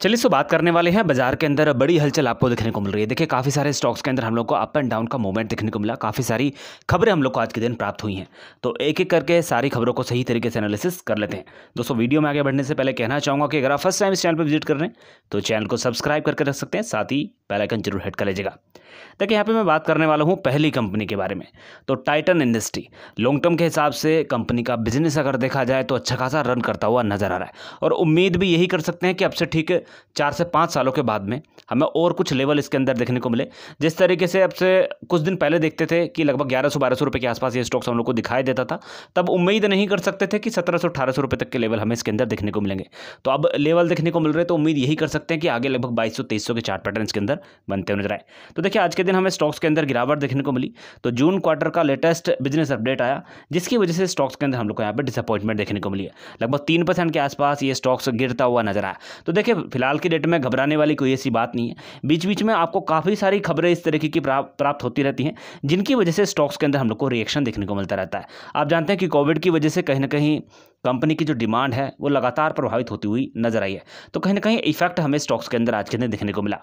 चलिए सो बात करने वाले हैं बाजार के अंदर बड़ी हलचल आपको देखने को मिल रही है देखिए काफ़ी सारे स्टॉक्स के अंदर हम लोग को अप एंड डाउन का मूवमेंट देखने को मिला काफ़ी सारी खबरें हम लोग को आज के दिन प्राप्त हुई हैं तो एक एक करके सारी खबरों को सही तरीके से एनालिसिस कर लेते हैं दोस्तों वीडियो में आगे बढ़ने से पहले कहना चाहूँगा कि अगर आप फर्स्ट टाइम इस चैनल पर विजिट कर रहे हैं तो चैनल को सब्सक्राइब करके रख सकते हैं साथ ही पैलाइकन जरूर हिट कर लीजिएगा देखिए यहाँ पे मैं बात करने वाला हूँ पहली कंपनी के बारे में तो टाइटन इंडस्ट्री लॉन्ग टर्म के हिसाब से कंपनी का बिजनेस अगर देखा जाए तो अच्छा खासा रन करता हुआ नजर आ रहा है और उम्मीद भी यही कर सकते हैं कि अब से ठीक चार से पाँच सालों के बाद में हमें और कुछ लेवल इसके अंदर देखने को मिले जिस तरीके से अब से कुछ दिन पहले देखते थे कि लगभग ग्यारह सौ बारह सौ रुपये के आसपास ये स्टॉक्स हम लोग को दिखाई देता था तब उम्मीद नहीं कर सकते थे कि सत्रह सौ अठारह सौ रुपये तक के लेवल हमें इसके अंदर देखने को मिलेंगे तो अब लेवल देखने को मिल रहे तो उम्मीद यही कर सकते हैं कि आगे लगभग बाईस सौ तेईस के चार्ट पैटर्न इसके अंदर बनते हुए नजर आए तो देखिए आज के दिन हमें स्टॉक्स के अंदर गिरावट देखने को मिली तो जून क्वार्टर का लेटेस्ट बिजनेस अपडेट आया जिसकी वजह से स्टॉक्स के अंदर हम लोग को यहाँ पर डिसअपॉइंटमेंट देखने को मिली लगभग तीन परसेंट के आसपास ये स्टॉक्स गिरता हुआ नजर आया तो देखिए फिलहाल की डेट में घबराने वाली कोई ऐसी बात नहीं है बीच बीच में आपको काफ़ी सारी खबरें इस तरीके की प्राप्त होती रहती हैं जिनकी वजह से स्टॉक्स के अंदर हम लोग को रिएक्शन देखने को मिलता रहता है आप जानते हैं कि कोविड की वजह से कहीं ना कहीं कंपनी की जो डिमांड है वो लगातार प्रभावित होती हुई नजर आई है तो कहीं ना कहीं इफेक्ट हमें स्टॉक्स के अंदर आज के दिन देखने को मिला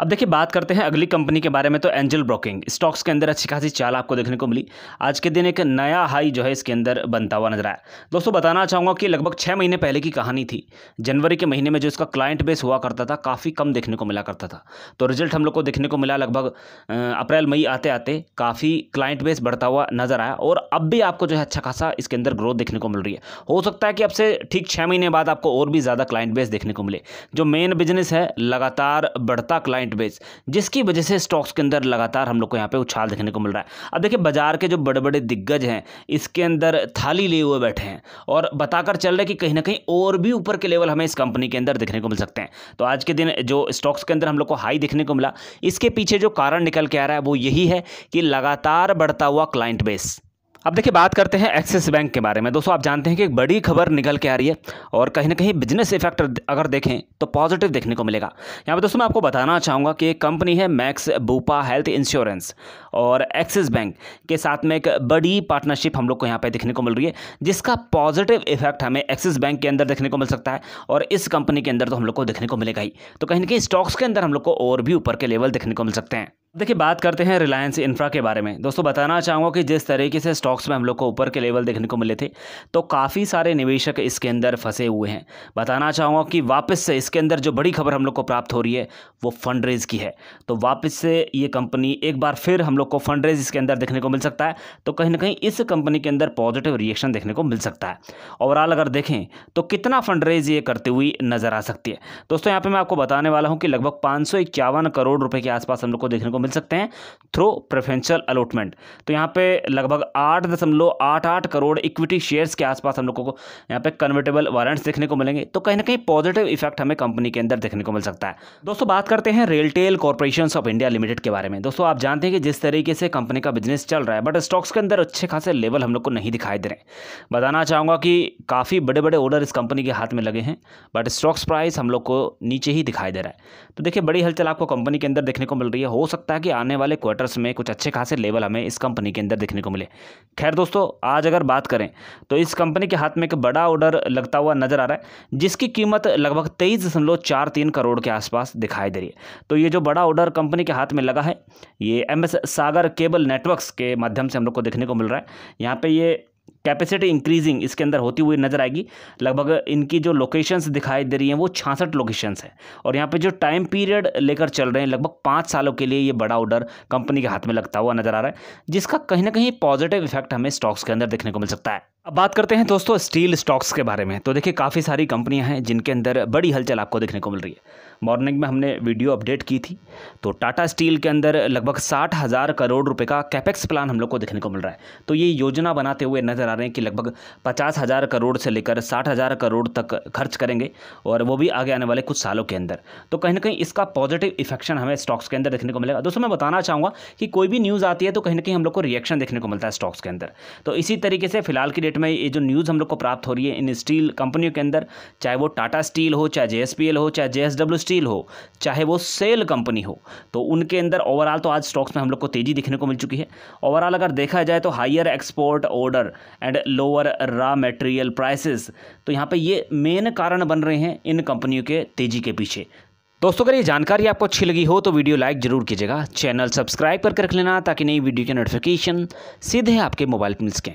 अब देखिए बात करते हैं अगली कंपनी के बारे में तो एंजल ब्रोकिंग स्टॉक्स के अंदर अच्छी खासी चाल आपको देखने को मिली आज के दिन एक नया हाई जो है इसके अंदर बनता हुआ नजर आया दोस्तों बताना चाहूँगा कि लगभग छः महीने पहले की कहानी थी जनवरी के महीने में जो इसका क्लाइंट बेस हुआ करता था काफ़ी कम देखने को मिला करता था तो रिजल्ट हम लोग को देखने को मिला लगभग अप्रैल मई आते आते काफ़ी क्लाइंट बेस बढ़ता हुआ नजर आया और अब भी आपको जो है अच्छा खासा इसके अंदर ग्रोथ देखने को मिल रही है हो सकता है कि अब से ठीक छः महीने बाद आपको और भी ज़्यादा क्लाइंट बेस देखने को मिले जो मेन बिजनेस है लगातार बढ़ता क्लाइंट क्लाइंट बेस जिसकी वजह से स्टॉक्स के अंदर लगातार हम लोग को यहाँ पे उछाल देखने को मिल रहा है अब देखिए बाजार के जो बड़े बड़े दिग्गज हैं इसके अंदर थाली लिए हुए बैठे हैं और बताकर चल रहे कि कहीं ना कहीं और भी ऊपर के लेवल हमें इस कंपनी के अंदर देखने को मिल सकते हैं तो आज के दिन जो स्टॉक्स के अंदर हम लोग को हाई देखने को मिला इसके पीछे जो कारण निकल के आ रहा है वो यही है कि लगातार बढ़ता हुआ क्लाइंट बेस अब देखिए बात करते हैं एक्सिस बैंक के बारे में दोस्तों आप जानते हैं कि एक बड़ी खबर निकल के आ रही है और कहीं ना कहीं बिजनेस इफेक्ट अगर देखें तो पॉजिटिव देखने को मिलेगा यहाँ पर दोस्तों मैं आपको बताना चाहूँगा कि एक कंपनी है मैक्स बूपा हेल्थ इंश्योरेंस और एक्सिस बैंक के साथ में एक बड़ी पार्टनरशिप हम लोग को यहाँ पर देखने को मिल रही है जिसका पॉजिटिव इफेक्ट हमें एक्सिस बैंक के अंदर देखने को मिल सकता है और इस कंपनी के अंदर तो हम लोग को देखने को मिलेगा ही तो कहीं ना कहीं स्टॉक्स के अंदर हम लोग को और भी ऊपर के लेवल देखने को मिल सकते हैं देखिए बात करते हैं रिलायंस इंफ्रा के बारे में दोस्तों बताना चाहूँगा कि जिस तरीके से स्टॉक्स में हम लोग को ऊपर के लेवल देखने को मिले थे तो काफ़ी सारे निवेशक इसके अंदर फंसे हुए हैं बताना चाहूँगा कि वापस से इसके अंदर जो बड़ी खबर हम लोग को प्राप्त हो रही है वो फंड रेज की है तो वापस से ये कंपनी एक बार फिर हम लोग को फंड रेज इसके अंदर देखने को मिल सकता है तो कहीं ना कहीं इस कंपनी के अंदर पॉजिटिव रिएक्शन देखने को मिल सकता है ओवरऑल अगर देखें तो कितना फंड रेज ये करती हुई नज़र आ सकती है दोस्तों यहाँ पर मैं आपको बताने वाला हूँ कि लगभग पाँच करोड़ रुपये के आसपास हम लोग को देखने को को मिल सकते हैं थ्रो प्रेफेंशियल अलॉटमेंट तो यहाँ पे लगभग आठ दशमलव आठ आठ करोड़ इक्विटी शेयर्स के आसपास हम लोगों को यहाँ पे कन्वर्टेबल वारंट्स देखने को मिलेंगे तो कहीं ना कहीं पॉजिटिव इफेक्ट हमें कंपनी के अंदर देखने को मिल सकता है दोस्तों बात करते हैं RailTel Corporation of India Limited के बारे में दोस्तों आप जानते हैं कि जिस तरीके से कंपनी का बिजनेस चल रहा है बट स्टॉक्स के अंदर अच्छे खासे लेवल हम लोग को नहीं दिखाई दे रहे बताना चाहूँगा कि काफ़ी बड़े बड़े ऑर्डर इस कंपनी के हाथ में लगे हैं बट स्टॉक्स प्राइस हम लोग को नीचे ही दिखाई दे रहा है तो देखिए बड़ी हलचल आपको कंपनी के अंदर देखने को मिल रही है हो सकता सकता है कि आने वाले क्वार्टर्स में कुछ अच्छे खासे लेवल हमें इस कंपनी के अंदर देखने को मिले खैर दोस्तों आज अगर बात करें तो इस कंपनी के हाथ में एक बड़ा ऑर्डर लगता हुआ नज़र आ रहा है जिसकी कीमत लगभग तेईस दशमलव चार तीन करोड़ के आसपास दिखाई दे रही है तो ये जो बड़ा ऑर्डर कंपनी के हाथ में लगा है ये एम सागर केबल नेटवर्क्स के माध्यम से हम लोग को देखने को मिल रहा है यहाँ पर ये कैपेसिटी इंक्रीजिंग इसके अंदर होती हुई नज़र आएगी लगभग इनकी जो लोकेशंस दिखाई दे रही हैं वो छासठ लोकेशंस हैं और यहाँ पे जो टाइम पीरियड लेकर चल रहे हैं लगभग पाँच सालों के लिए ये बड़ा ऑर्डर कंपनी के हाथ में लगता हुआ नज़र आ रहा है जिसका कहीं ना कहीं पॉजिटिव इफेक्ट हमें स्टॉक्स के अंदर देखने को मिल सकता है अब बात करते हैं दोस्तों स्टील स्टॉक्स के बारे में तो देखिए काफ़ी सारी कंपनियां हैं जिनके अंदर बड़ी हलचल आपको देखने को मिल रही है मॉर्निंग में हमने वीडियो अपडेट की थी तो टाटा स्टील के अंदर लगभग साठ हज़ार करोड़ रुपए का कैपेक्स प्लान हम लोग को देखने को मिल रहा है तो ये योजना बनाते हुए नज़र आ रहे हैं कि लगभग पचास हज़ार करोड़ से लेकर साठ हज़ार करोड़ तक खर्च करेंगे और वो भी आगे आने वाले कुछ सालों के अंदर तो कहीं ना कहीं इसका पॉजिटिव इफेक्शन हमें स्टॉक्स के अंदर देखने को मिलेगा दोस्तों मैं बताना चाहूँगा कि कोई भी न्यूज़ आती है तो कहीं ना कहीं हम लोग को रिएक्शन देखने को मिलता है स्टॉक्स के अंदर तो इसी तरीके से फिलहाल की डेट मार्केट में ये जो न्यूज़ हम लोग को प्राप्त हो रही है इन स्टील कंपनियों के अंदर चाहे वो टाटा स्टील हो चाहे जे हो चाहे जे स्टील हो चाहे वो सेल कंपनी हो तो उनके अंदर ओवरऑल तो आज स्टॉक्स में हम लोग को तेज़ी दिखने को मिल चुकी है ओवरऑल अगर देखा जाए तो higher export order and lower raw material prices तो यहाँ पे ये मेन कारण बन रहे हैं इन कंपनियों के तेज़ी के पीछे दोस्तों अगर ये जानकारी आपको अच्छी लगी हो तो वीडियो लाइक जरूर कीजिएगा चैनल सब्सक्राइब करके रख लेना ताकि नई वीडियो के नोटिफिकेशन सीधे आपके मोबाइल पर मिल सकें